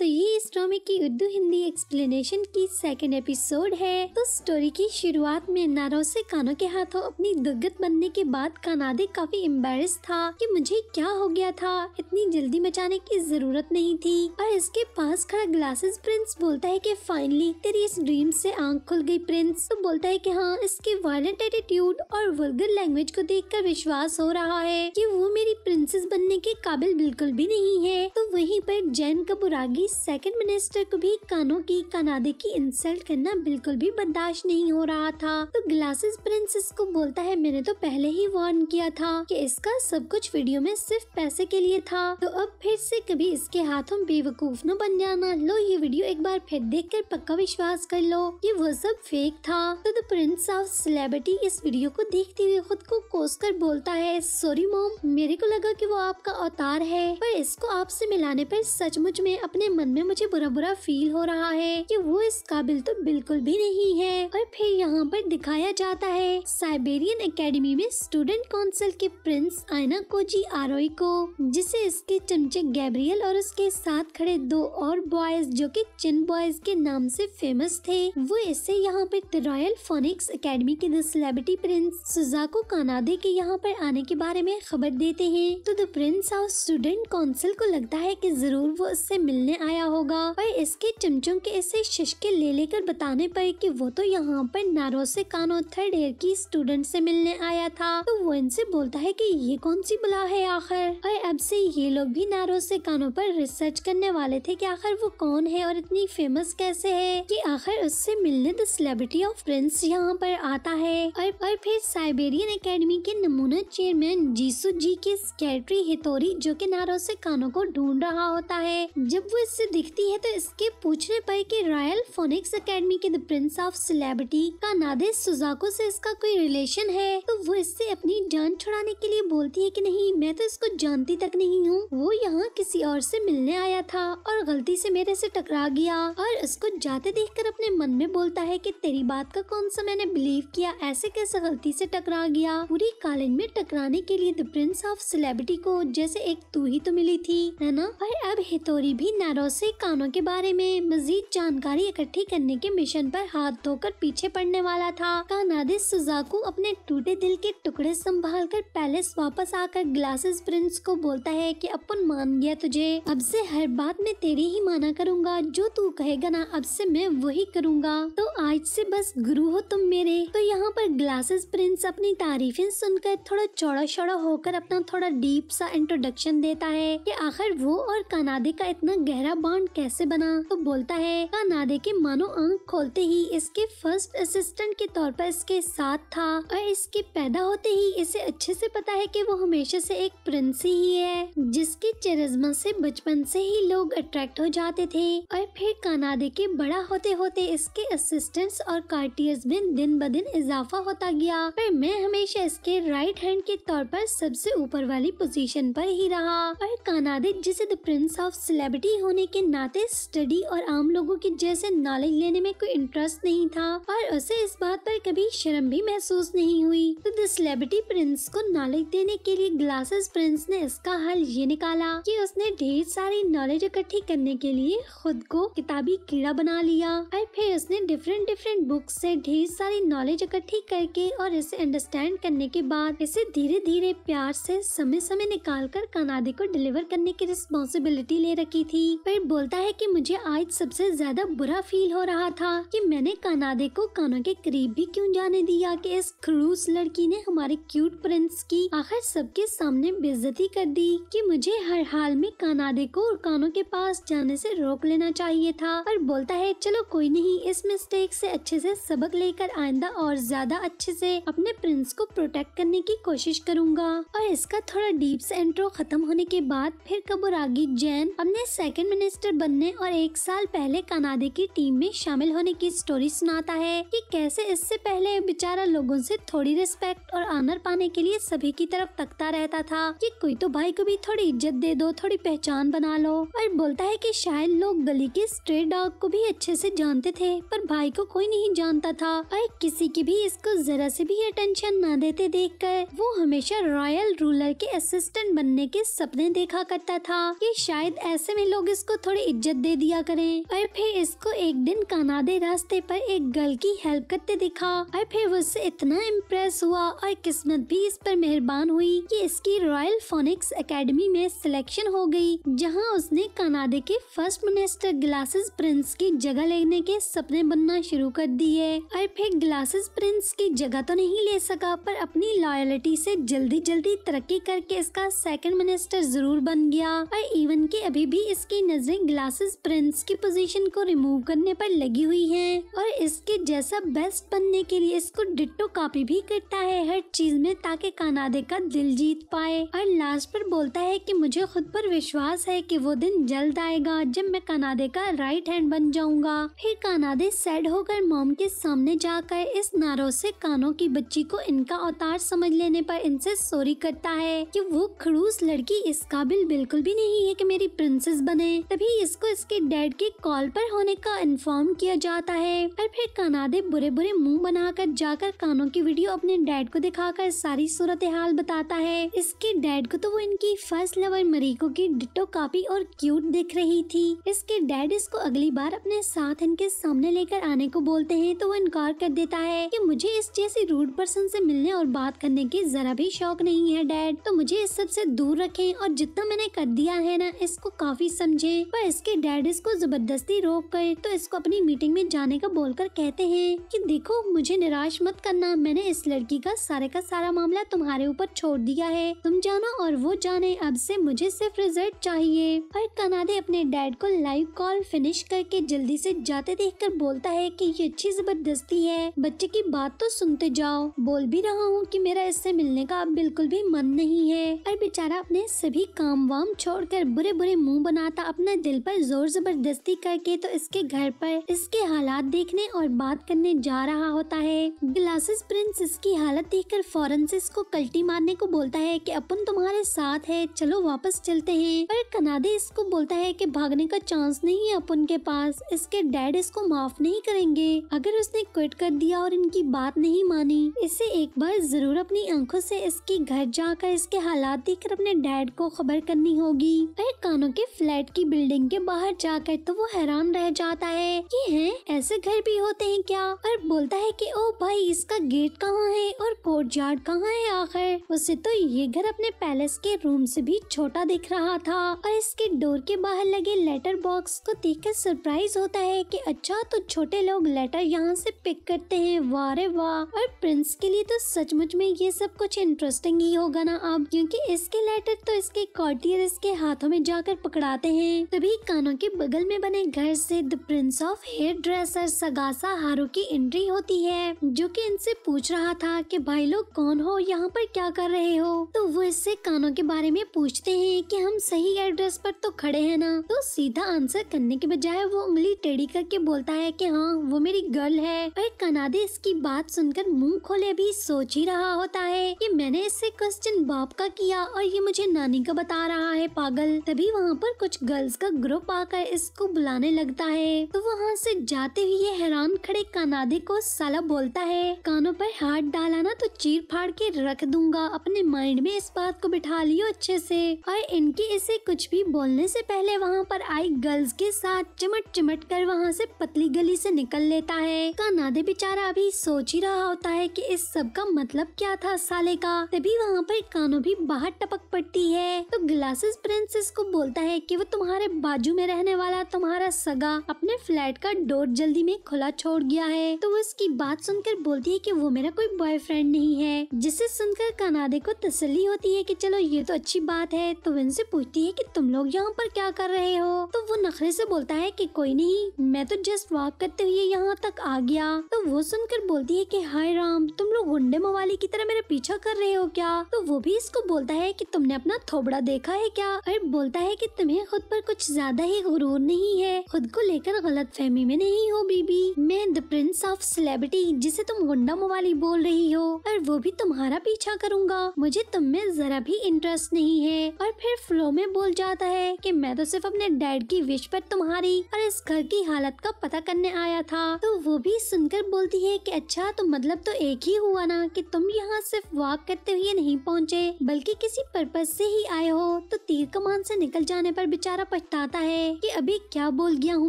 तो ये इस की उर्दू हिंदी एक्सप्लेनेशन की सेकेंड एपिसोड है तो स्टोरी की शुरुआत में नारो से कानों के हाथों अपनी दुर्गत बनने के बाद कानादे काफी एम्बेस था कि मुझे क्या हो गया था इतनी जल्दी मचाने की जरूरत नहीं थी और इसके पास खड़ा ग्लासेस प्रिंस बोलता है कि फाइनली तेरी इस ड्रीम से आंख खुल गई प्रिंस तो बोलता है कि हाँ इसके वायलेंट एटीट्यूड और वर्गर लैंग्वेज को देख विश्वास हो रहा है की वो मेरी प्रिंसेस बनने के काबिल बिल्कुल भी नहीं है तो वही पर जैन कपुरागी सेकंड मिनिस्टर को भी कानों की कनादे की इंसल्ट करना बिल्कुल भी बर्दाश्त नहीं हो रहा था तो ग्लासेस प्रिंसेस को बोलता है मैंने तो पहले ही वार्न किया था कि इसका सब कुछ वीडियो में सिर्फ पैसे के लिए था तो अब फिर से कभी इसके हाथों बेवकूफ न बन जाना लो ये वीडियो एक बार फिर देख कर पक्का विश्वास कर लो ये वो सब फेक था तो द प्रिंस ऑफ सेलिब्रिटी इस वीडियो को देखते हुए खुद को कोस कर बोलता है सॉरी मोम मेरे को लगा की वो आपका अवतार है पर इसको आपसे मिलाने पर सचमुच में अपने मन में मुझे बुरा बुरा फील हो रहा है कि वो इस काबिल तो बिल्कुल भी नहीं है और फिर यहाँ पर दिखाया जाता है साइबेरियन एकेडमी में स्टूडेंट काउंसिल के प्रिंस आयना कोजी आरोई को जिसे इसके चमचे गैब्रियल और उसके साथ खड़े दो और बॉयज जो कि चिन बॉयज के नाम से फेमस थे वो इसे यहाँ पर रॉयल फोनिक्स अकेडमी के द सेलिब्रिटी प्रिंस सुजाको कानादे के यहाँ पर आने के बारे में खबर देते हैं तो the prince of student council को लगता है कि जरूर वो उससे मिलने आया होगा और इसके चमचों के इसे शिशके ले लेकर बताने पड़े कि वो तो यहाँ पर नारो से कानो थर्ड ईयर की स्टूडेंट से मिलने आया था तो वो इनसे बोलता है कि ये कौन सी बुला है आखिर और अब से ये लोग भी नारो से कानों पर रिसर्च करने वाले थे कि आखिर वो कौन है और इतनी फेमस कैसे है कि आखिर उससे मिलने द सेलिब्रिटी ऑफ प्रिंस यहाँ पर आता है और, और फिर साइबेरियन अकेडमी के नमूना चेयरमैन जीसू जी के सेक्रेटरी हितोरी जो की नारो से कानों को ढूंढ रहा होता है जब वो लिस्ट से दिखती है तो इसके पूछने पर कि रॉयल फोनिक्स एकेडमी के द प्रिंस ऑफ सेलेब्रिटी का नादे सुजाको से इसका कोई रिलेशन है तो वो इससे अपनी जान छुड़ाने के लिए बोलती है कि नहीं मैं तो इसको जानती तक नहीं हूँ वो यहाँ किसी और से मिलने आया था और गलती से मेरे से टकरा गया और उसको जाते कर अपने मन में बोलता है की तेरी बात का कौन सा मैंने बिलीव किया ऐसे कैसे गलती से टकरा गया पूरी कॉलेज में टकराने के लिए द प्रिंस ऑफ सेलेब्रिटी को जैसे एक तू ही तो मिली थी है ना और अब हितोरी भी नारो हथियारों से कानों के बारे में मजीद जानकारी इकट्ठी करने के मिशन पर हाथ धोकर पीछे पड़ने वाला था कानादे सुजाकू अपने टूटे दिल के टुकड़े संभाल कर पैलेस वापस आकर ग्लासेस प्रिंस को बोलता है कि अपन मान गया तुझे अब से हर बात में तेरी ही माना करूँगा जो तू कहेगा ना अब से मैं वही करूँगा तो आज से बस गुरु हो तुम मेरे तो यहाँ पर ग्लासेस प्रिंस अपनी तारीफें सुनकर थोड़ा चौड़ा चौड़ा होकर अपना थोड़ा डीप सा इंट्रोडक्शन देता है की आखिर वो और कानादे का इतना गहरा गहरा बॉन्ड कैसे बना तो बोलता है कानादे के मानो अंक खोलते ही इसके फर्स्ट असिस्टेंट के तौर पर इसके साथ था और इसके पैदा होते ही इसे अच्छे से पता है कि वो हमेशा से एक प्रिंस ही है जिसके चरिज्मा से बचपन से ही लोग अट्रैक्ट हो जाते थे और फिर कानादे के बड़ा होते होते इसके असिस्टेंट्स और कार्टियर्स में दिन ब दिन इजाफा होता गया पर मैं हमेशा इसके राइट हैंड के तौर पर सबसे ऊपर वाली पोजीशन पर ही रहा और कानादे जिसे द प्रिंस ऑफ सेलिब्रिटी होने होने के नाते स्टडी और आम लोगों के जैसे नॉलेज लेने में कोई इंटरेस्ट नहीं था और उसे इस बात पर कभी शर्म भी महसूस नहीं हुई तो द सेलिब्रिटी प्रिंस को नॉलेज देने के लिए ग्लासेस प्रिंस ने इसका हल ये निकाला कि उसने ढेर सारी नॉलेज इकट्ठी करने के लिए खुद को किताबी कीड़ा बना लिया और फिर उसने डिफरेंट डिफरेंट बुक्स से ढेर सारी नॉलेज इकट्ठी करके और इसे अंडरस्टैंड करने के बाद इसे धीरे धीरे प्यार से समय समय निकाल कर कनादे को डिलीवर करने की रिस्पॉन्सिबिलिटी ले रखी थी एक्सपर्ट बोलता है कि मुझे आज सबसे ज्यादा बुरा फील हो रहा था कि मैंने कानादे को कानों के करीब भी क्यों जाने दिया कि इस क्रूस लड़की ने हमारे क्यूट प्रिंस की आखिर सबके सामने बेइज्जती कर दी कि मुझे हर हाल में कानादे को कानों के पास जाने से रोक लेना चाहिए था पर बोलता है चलो कोई नहीं इस मिस्टेक से अच्छे से सबक लेकर आइंदा और ज्यादा अच्छे से अपने प्रिंस को प्रोटेक्ट करने की कोशिश करूंगा और इसका थोड़ा डीप से इंट्रो खत्म होने के बाद फिर कबूरागी जैन अपने सेकंड मिनिस्टर बनने और एक साल पहले कनाडा की टीम में शामिल होने की स्टोरी सुनाता है कि कैसे इससे पहले बेचारा लोगों से थोड़ी रिस्पेक्ट और आनर पाने के लिए सभी की तरफ तकता रहता था कि कोई तो भाई को भी थोड़ी इज्जत दे दो थोड़ी पहचान बना लो और बोलता है कि शायद लोग गली के स्ट्रेट डॉग को भी अच्छे से जानते थे पर भाई को कोई नहीं जानता था और किसी की भी इसको जरा से भी अटेंशन न देते देख कर वो हमेशा रॉयल रूलर के असिस्टेंट बनने के सपने देखा करता था कि शायद ऐसे में लोग इस इसको थोड़ी इज्जत दे दिया करें और फिर इसको एक दिन कनाडे रास्ते पर एक गर्ल की हेल्प करते दिखा और फिर वो उससे इतना इम्प्रेस हुआ और किस्मत भी इस पर मेहरबान हुई कि इसकी रॉयल फोनिक्स एकेडमी में सिलेक्शन हो गई जहां उसने कनाडे के फर्स्ट मिनिस्टर ग्लासेस प्रिंस की जगह लेने के सपने बनना शुरू कर दिए और फिर ग्लासेस प्रिंस की जगह तो नहीं ले सका पर अपनी लॉयलिटी से जल्दी जल्दी तरक्की करके इसका सेकंड मिनिस्टर जरूर बन गया और इवन के अभी भी इसकी नजरें ग्लासेस प्रिंस की पोजीशन को रिमूव करने पर लगी हुई हैं और इसके जैसा बेस्ट बनने के लिए इसको डिट्टो कॉपी भी करता है हर चीज में ताकि कानादे का दिल जीत पाए और लास्ट पर बोलता है कि मुझे खुद पर विश्वास है कि वो दिन जल्द आएगा जब मैं कानादे का राइट हैंड बन जाऊंगा फिर कानादे सैड होकर मोम के सामने जाकर इस नारो से कानों की बच्ची को इनका अवतार समझ लेने पर इनसे सॉरी करता है कि वो खड़ूस लड़की इस काबिल बिल्कुल भी नहीं है कि मेरी प्रिंसेस बने तभी इसको इसके डैड के कॉल पर होने का इन्फॉर्म किया जाता है और फिर कनादे बुरे बुरे मुंह बनाकर जाकर कानों की वीडियो अपने डैड को दिखाकर सारी सूरत हाल बताता है इसके डैड को तो वो इनकी फर्स्ट लवर मरीको की डिटो कॉपी और क्यूट दिख रही थी इसके डैड इसको अगली बार अपने साथ इनके सामने लेकर आने को बोलते है तो वो इनकार कर देता है की मुझे इस जैसे रूड पर्सन ऐसी मिलने और बात करने की जरा भी शौक नहीं है डैड तो मुझे इस सब दूर रखे और जितना मैंने कर दिया है न इसको काफी समझे भेजे पर इसके डैड इसको जबरदस्ती रोक कर तो इसको अपनी मीटिंग में जाने का बोलकर कहते हैं कि देखो मुझे निराश मत करना मैंने इस लड़की का सारे का सारा मामला तुम्हारे ऊपर छोड़ दिया है तुम जाना और वो जाने अब से मुझे सिर्फ रिजल्ट चाहिए और कनाडे अपने डैड को लाइव कॉल फिनिश करके जल्दी से जाते देखकर बोलता है कि ये अच्छी जबरदस्ती है बच्चे की बात तो सुनते जाओ बोल भी रहा हूँ कि मेरा इससे मिलने का अब बिल्कुल भी मन नहीं है और बेचारा अपने सभी काम वाम छोड़ बुरे बुरे मुँह बनाता अपने दिल पर जोर जबरदस्ती करके तो इसके घर पर इसके हालात देखने और बात करने जा रहा होता है ग्लासेस प्रिंस इसकी हालत देख कर से इसको कल्टी मारने को बोलता है की अपन तुम्हारे साथ है चलो वापस चलते है पर कनादे इसको बोलता है की भागने का चांस नहीं है अपन के पास इसके डैड इसको माफ नहीं करेंगे अगर उसने क्विट कर दिया और इनकी बात नहीं मानी इसे एक बार जरूर अपनी आंखों से इसके घर जाकर इसके हालात देखकर अपने डैड को खबर करनी होगी पर कानों के फ्लैट की बिल्डिंग के बाहर जाकर तो वो हैरान रह जाता है कि हैं ऐसे घर भी होते हैं क्या और बोलता है कि ओ भाई इसका गेट कहाँ है और कोर्ट यार्ड कहाँ है आखिर उसे तो ये घर अपने पैलेस के रूम से भी छोटा दिख रहा था और इसके डोर के बाहर लगे लेटर बॉक्स को देख कर सरप्राइज होता है की अच्छा तो छोटे लोग लेटर यहाँ से पिक करते हैं वाह रे वाह और प्रिंस के लिए तो सचमुच में ये सब कुछ इंटरेस्टिंग ही होगा ना अब क्योंकि इसके लेटर तो इसके कॉर्टियर इसके हाथों में जाकर पकड़ाते हैं तभी कानों के बगल में बने घर से the prince of hairdresser सगासा हारू की एंट्री होती है जो कि इनसे पूछ रहा था कि भाई लोग कौन हो यहाँ पर क्या कर रहे हो तो वो इससे कानों के बारे में पूछते है की हम सही एड्रेस पर तो खड़े है ना तो सीधा आंसर करने के बजाय वो उंगली टेढ़ी करके बोलता है की हाँ वो मेरी गर्ल है पर कनादे इसकी बात सुनकर मुंह खोले भी सोच ही रहा होता है कि मैंने इससे क्वेश्चन बाप का किया और ये मुझे नानी का बता रहा है पागल तभी वहाँ पर कुछ गर्ल गर्ल्स का ग्रुप आकर इसको बुलाने लगता है तो वहाँ से जाते हुए हैरान खड़े कानादे को साला बोलता है कानों पर हाथ डालाना तो चीर फाड़ के रख दूंगा अपने माइंड में इस बात को बिठा लियो अच्छे से और इनके इसे कुछ भी बोलने से पहले वहाँ पर आई गर्ल्स के साथ चिमट चिमट कर वहाँ से पतली गली से निकल लेता है कानादे बेचारा अभी सोच ही रहा होता है कि इस सब का मतलब क्या था साले का तभी वहाँ पर कानों भी बाहर टपक पड़ती है तो ग्लासेस प्रिंसेस को बोलता है कि वो तुम्हारे तुम्हारे बाजू में रहने वाला तुम्हारा सगा अपने फ्लैट का डोर जल्दी में खुला छोड़ गया है तो वो इसकी बात सुनकर बोलती है की वो मेरा कोई बॉयफ्रेंड नहीं है जिसे सुनकर कनाडे को तसली होती है की चलो ये तो अच्छी बात है तो उनसे पूछती है की तुम लोग यहाँ पर क्या कर रहे हो तो वो नखरे से बोलता है की कोई नहीं मैं तो जस्ट वॉक करते हुए यहाँ तक आ गया तो वो सुनकर बोलती है की हाय राम तुम लोग गुंडे मवाली की तरह मेरा पीछा कर रहे हो क्या तो वो भी इसको बोलता है की तुमने अपना थोबड़ा देखा है क्या और बोलता है की तुम्हें खुद पर कुछ ज्यादा ही गुरूर नहीं है खुद को लेकर गलत फहमी में नहीं हो बीबी मैं द प्रिंस ऑफ सेलेब्रिटी जिसे तुम गुंडा मोवाली बोल रही हो और वो भी तुम्हारा पीछा करूँगा मुझे तुम में जरा भी इंटरेस्ट नहीं है और फिर फ्लो में बोल जाता है की मैं तो सिर्फ अपने डैड की विश पर तुम्हारी और इस घर की हालत का पता करने आया था तो वो भी सुनकर बोलती है की अच्छा तो मतलब तो एक ही हुआ ना की तुम यहाँ सिर्फ वॉक करते हुए नहीं पहुँचे बल्कि किसी पर्पज से ही आए हो तो तीर कमान से निकल जाने पर बेचारा पछताता है कि अभी क्या बोल गया हूँ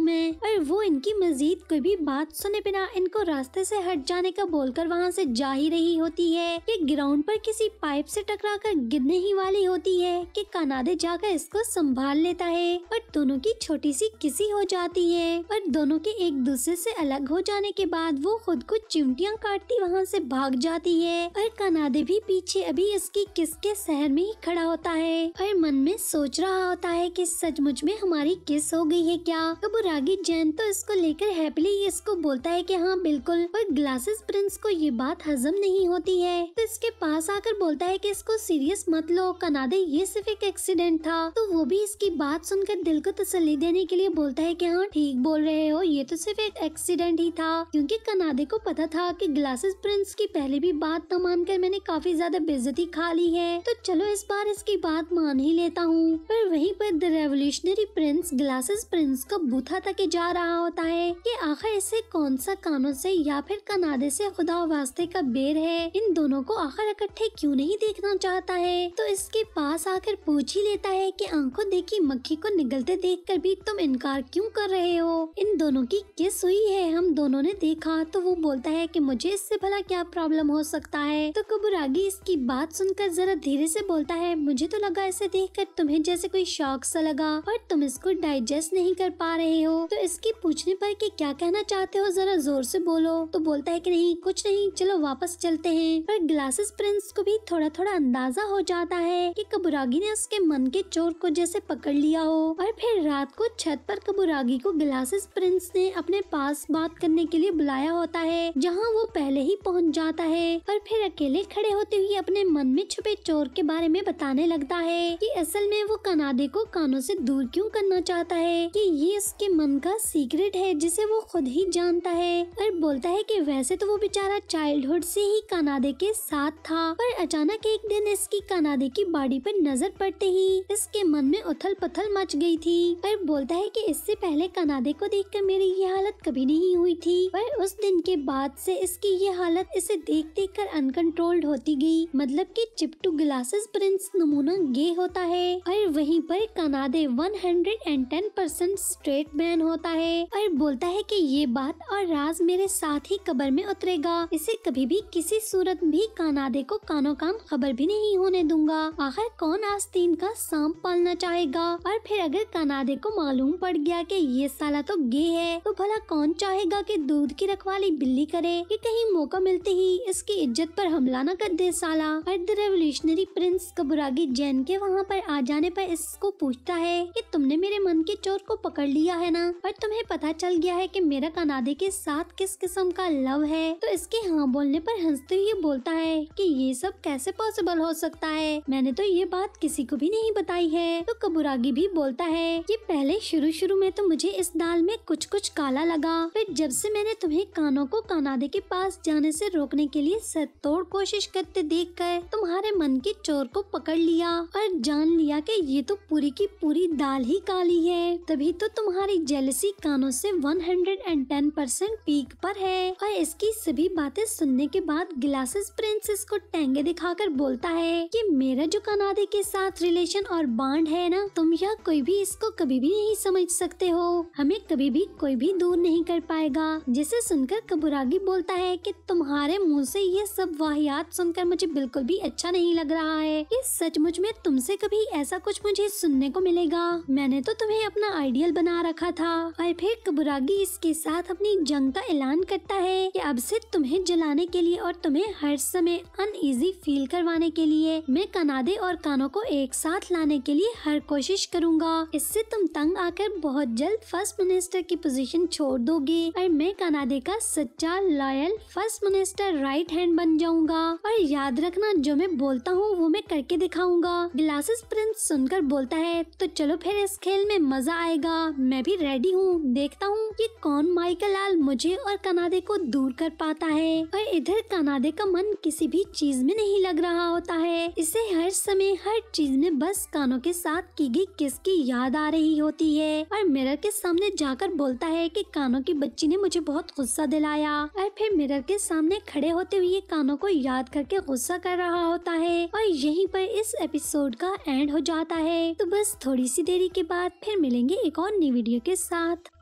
मैं और वो इनकी मजीद कोई भी बात सुने बिना इनको रास्ते से हट जाने का बोलकर वहाँ से जा ही रही होती है ये ग्राउंड पर किसी पाइप से टकरा कर गिरने ही वाली होती है कि कानादे जाकर इसको संभाल लेता है और दोनों की छोटी सी किसी हो जाती है और दोनों के एक दूसरे से अलग हो जाने के बाद वो खुद को चिमटियाँ काटती वहाँ से भाग जाती है और कानादे भी पीछे अभी इसकी किसके शहर में ही खड़ा होता है और मन में सोच रहा होता है की सचमुच मुझ में हमारी किस हो गई है क्या अब रागी जैन तो इसको लेकर हैप्पीली इसको बोलता है कि हाँ बिल्कुल पर ग्लासेस प्रिंस को ये बात हजम नहीं होती है तो इसके पास आकर बोलता है कि इसको सीरियस मत लो कनादे ये सिर्फ एक एक्सीडेंट था तो वो भी इसकी बात सुनकर दिल को तसली देने के लिए बोलता है की हाँ ठीक बोल रहे हो ये तो सिर्फ एक एक्सीडेंट ही था क्यूँकी कनादे को पता था की ग्लासेस प्रिंस की पहले भी बात न मानकर मैंने काफी ज्यादा बेजती खा ली है तो चलो इस बार इसकी बात मान ही लेता हूँ पर वहीं पर the revolution imaginary prince glasses prince का बूथा तक जा रहा होता है ये आखिर इसे कौन सा कानों से या फिर कनाडे से खुदा वास्ते का बेर है इन दोनों को आखिर इकट्ठे क्यों नहीं देखना चाहता है तो इसके पास आकर पूछ ही लेता है कि आंखों देखी मक्खी को निगलते देख कर भी तुम इनकार क्यूँ कर रहे हो इन दोनों की किस हुई है हम दोनों ने देखा तो वो बोलता है की मुझे इससे भला क्या प्रॉब्लम हो सकता है तो कबूरागी इसकी बात सुनकर जरा धीरे ऐसी बोलता है मुझे तो लगा इसे देख तुम्हें जैसे कोई शौक सा लगा पर तुम इसको डाइजेस्ट नहीं कर पा रहे हो तो इसके पूछने पर कि क्या कहना चाहते हो जरा जोर से बोलो तो बोलता है कि नहीं कुछ नहीं चलो वापस चलते हैं पर ग्लासेस प्रिंस को भी थोड़ा थोड़ा अंदाजा हो जाता है कि कबुरागी ने उसके मन के चोर को जैसे पकड़ लिया हो और फिर रात को छत पर कबुरागी को ग्लासेस प्रिंस ने अपने पास बात करने के लिए बुलाया होता है जहाँ वो पहले ही पहुँच जाता है और फिर अकेले खड़े होते हुए अपने मन में छुपे चोर के बारे में बताने लगता है की असल में वो कनाडे को कानों से दूर दूर क्यों करना चाहता है कि ये उसके मन का सीक्रेट है जिसे वो खुद ही जानता है और बोलता है कि वैसे तो वो बेचारा चाइल्डहुड से ही कनाडे के साथ था पर अचानक एक दिन इसकी कनाडे की बॉडी पर नजर पड़ते ही इसके मन में उथल पथल मच गई थी पर बोलता है कि इससे पहले कनाडे को देखकर मेरी ये हालत कभी नहीं हुई थी पर उस दिन के बाद से इसकी ये हालत इसे देख देख कर अनकंट्रोल्ड होती गई मतलब कि चिपटू ग्लासेस प्रिंस नमूना गे होता है और वहीं पर कनाडे वन 110 परसेंट स्ट्रेट मैन होता है और बोलता है कि ये बात और राज मेरे साथ ही कबर में उतरेगा इसे कभी भी किसी सूरत भी कानादे को कानो काम खबर भी नहीं होने दूंगा आखिर कौन आस्तीन का सांप पालना चाहेगा और फिर अगर कानादे को मालूम पड़ गया कि ये साला तो गे है तो भला कौन चाहेगा कि दूध की रखवाली बिल्ली करे कि कहीं मौका मिलते ही इसकी इज्जत पर हमला न कर दे साला और the revolutionary prince Kaburagi Jain के वहाँ पर आ जाने पर इसको पूछता है कि कि तुमने मेरे मन के चोर को पकड़ लिया है ना और तुम्हें पता चल गया है कि मेरा कनाडे के साथ किस किस्म का लव है तो इसके हाँ बोलने पर हंसते हुए बोलता है कि ये सब कैसे पॉसिबल हो सकता है मैंने तो ये बात किसी को भी नहीं बताई है तो कबुरागी भी बोलता है ये पहले शुरू शुरू में तो मुझे इस दाल में कुछ कुछ काला लगा फिर जब से मैंने तुम्हें कानों को कानादे के पास जाने से रोकने के लिए सतोड़ कोशिश करते देख कर तुम्हारे मन के चोर को पकड़ लिया और जान लिया कि ये तो पूरी की पूरी दाल दाल ही काली है तभी तो तुम्हारी जेलसी कानों से 110 परसेंट पीक पर है और इसकी सभी बातें सुनने के बाद ग्लासेस प्रिंसेस को टेंगे दिखाकर बोलता है कि मेरा जो कनाडे के साथ रिलेशन और बांड है ना तुम या कोई भी इसको कभी भी नहीं समझ सकते हो हमें कभी भी कोई भी दूर नहीं कर पाएगा जिसे सुनकर कबुरागी बोलता है की तुम्हारे मुँह ऐसी ये सब वाहियात सुनकर मुझे बिल्कुल भी अच्छा नहीं लग रहा है ये सचमुच में तुमसे कभी ऐसा कुछ मुझे सुनने को मिलेगा मैंने तो तुम्हें अपना आइडियल बना रखा था और फिर कबुरागी इसके साथ अपनी जंग का ऐलान करता है कि अब से तुम्हें जलाने के लिए और तुम्हें हर समय अनइजी फील करवाने के लिए मैं कनादे और कानों को एक साथ लाने के लिए हर कोशिश करूँगा इससे तुम तंग आकर बहुत जल्द फर्स्ट मिनिस्टर की पोजिशन छोड़ दोगे और मैं कनाडे का सच्चा loyal first minister right hand बन जाऊंगा और याद रखना जो मैं बोलता हूँ वो मैं करके दिखाऊंगा ग्लासेस प्रिंस सुनकर बोलता है तो चलो फिर इस खेल में मजा आएगा मैं भी रेडी हूँ देखता हूँ कि कौन माइकल लाल मुझे और कनाडे को दूर कर पाता है और इधर कनाडे का मन किसी भी चीज में नहीं लग रहा होता है इसे हर समय हर चीज में बस कानों के साथ की गई किस की याद आ रही होती है और मिरर के सामने जाकर बोलता है कि कानों की बच्ची ने मुझे बहुत गुस्सा दिलाया और फिर मिरर के सामने खड़े होते हुए कानों को याद करके गुस्सा कर रहा होता है और यहीं पर इस एपिसोड का एंड हो जाता है तो बस थोड़ी सी देरी के बाद फिर मिलेंगे एक और नई वीडियो के साथ